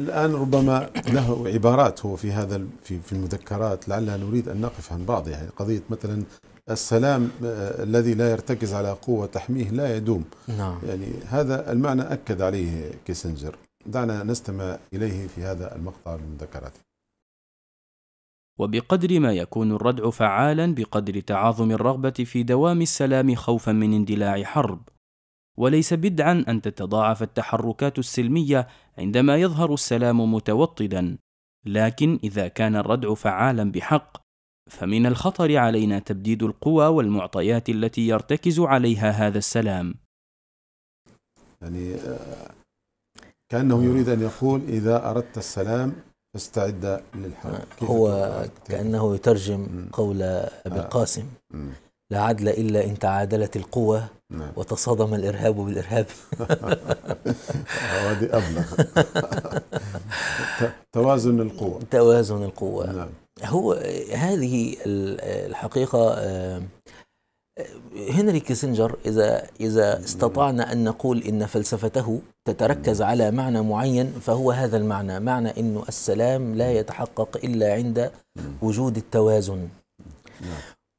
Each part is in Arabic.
الآن ربما له عبارات هو في هذا في في المذكرات لعلنا نريد أن نقف عن بعض يعني قضية مثلا السلام آه، الذي لا يرتكز على قوة تحميه لا يدوم نعم. يعني هذا المعنى أكد عليه كيسنجر دعنا نستمع إليه في هذا المقطع من مذكراته وبقدر ما يكون الردع فعالا بقدر تعاظم الرغبة في دوام السلام خوفا من اندلاع حرب وليس بدعا أن تتضاعف التحركات السلمية عندما يظهر السلام متوطدا، لكن إذا كان الردع فعالا بحق، فمن الخطر علينا تبديد القوى والمعطيات التي يرتكز عليها هذا السلام. يعني آه، كأنه يريد أن يقول إذا أردت السلام فاستعد للحرب. هو كأنه يترجم قول أبي آه. القاسم. لا عدل إلا إن تعادلت القوة نعم. وتصادم الإرهاب بالإرهاب هذه أبلغ توازن القوة توازن القوة نعم. هو هذه الحقيقة آه، هنري كيسنجر إذا إذا نعم. استطعنا أن نقول إن فلسفته تتركز نعم. على معنى معين فهو هذا المعنى معنى انه السلام لا يتحقق إلا عند نعم. وجود التوازن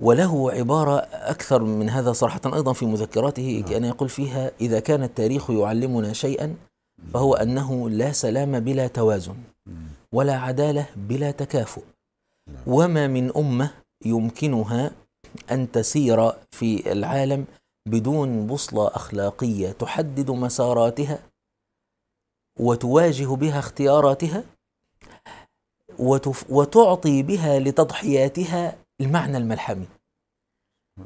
وله عبارة أكثر من هذا صراحة أيضا في مذكراته نعم. كان يقول فيها إذا كان التاريخ يعلمنا شيئا فهو أنه لا سلام بلا توازن ولا عدالة بلا تكافؤ نعم. وما من أمة يمكنها أن تسير في العالم بدون بوصلة أخلاقية تحدد مساراتها وتواجه بها اختياراتها وتعطي بها لتضحياتها المعنى الملحمي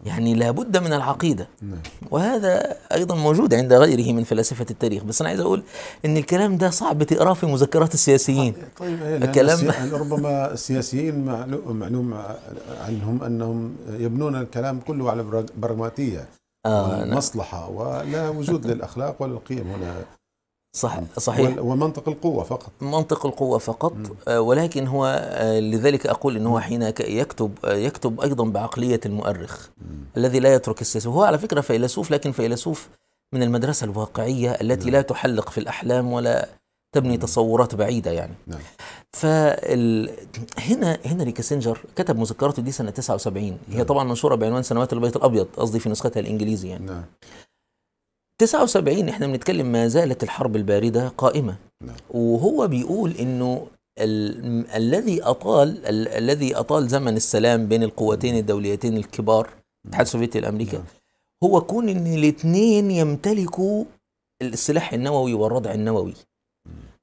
يعني لابد من العقيدة نعم. وهذا أيضا موجود عند غيره من فلاسفة التاريخ بس أنا عايز أقول أن الكلام ده صعب تقراه في مذكرات السياسيين طيب, طيب، إيه، الكلام يعني ربما السياسيين معلوم عنهم أنهم يبنون الكلام كله على برغماتيه آه نعم. مصلحة ولا وجود للأخلاق ولا القيم صح صحيح ومنطق القوة فقط منطق القوة فقط مم. آه، ولكن هو آه، لذلك أقول انه حين يكتب آه، يكتب أيضا بعقلية المؤرخ مم. الذي لا يترك السياسة وهو على فكرة فيلسوف لكن فيلسوف من المدرسة الواقعية التي مم. نعم. لا تحلق في الأحلام ولا تبني نعم. تصورات بعيدة يعني نعم. فهنا هنري كسنجر كتب مذكراته دي سنة 79 هي نعم. طبعا منشورة بعنوان سنوات البيت الأبيض قصدي في نسختها الإنجليزي يعني نعم. 79 احنا بنتكلم ما زالت الحرب البارده قائمه نعم. وهو بيقول انه ال- الذي اطال ال- الذي اطال زمن السلام بين القوتين نعم. الدوليتين الكبار الاتحاد نعم. السوفيتي الامريكي نعم. هو كون ان الاثنين يمتلكوا السلاح النووي والردع النووي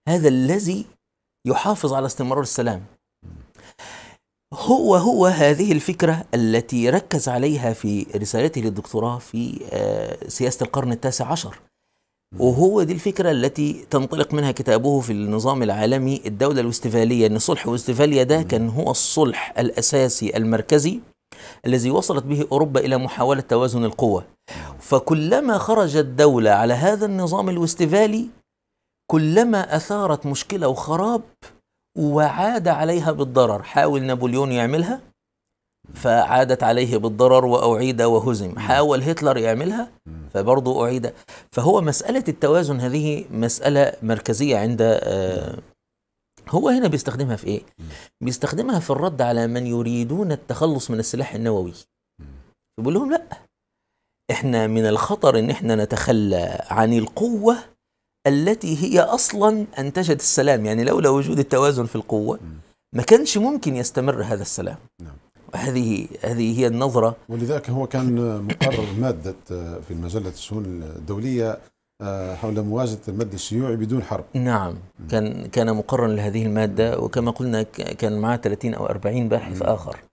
هذا الذي يحافظ على استمرار السلام هو هو هذه الفكرة التي ركز عليها في رسالته للدكتوراه في آه، سياسة القرن التاسع عشر وهو دي الفكرة التي تنطلق منها كتابه في النظام العالمي الدولة الوستفالية أن صلح وستفاليا ده كان هو الصلح الأساسي المركزي الذي وصلت به أوروبا إلى محاولة توازن القوة فكلما خرجت دولة على هذا النظام الوستفالي كلما أثارت مشكلة وخراب وعاد عليها بالضرر حاول نابليون يعملها فعادت عليه بالضرر وأعيد وهزم حاول هتلر يعملها فبرضه أعيد فهو مسألة التوازن هذه مسألة مركزية عند آه، هو هنا بيستخدمها في إيه؟ بيستخدمها في الرد على من يريدون التخلص من السلاح النووي بيقول لهم لأ احنا من الخطر ان احنا نتخلى عن القوة التي هي أصلا أنتجت السلام يعني لولا وجود التوازن في القوة ما كانش ممكن يستمر هذا السلام نعم. هذه هذه هي النظرة ولذلك هو كان مقرر مادة في مجلة الشؤون الدولية آه، حول مواجهة المد الشيوعي بدون حرب نعم م. كان كان مقررا لهذه المادة وكما قلنا كان معه 30 أو 40 باحث م. آخر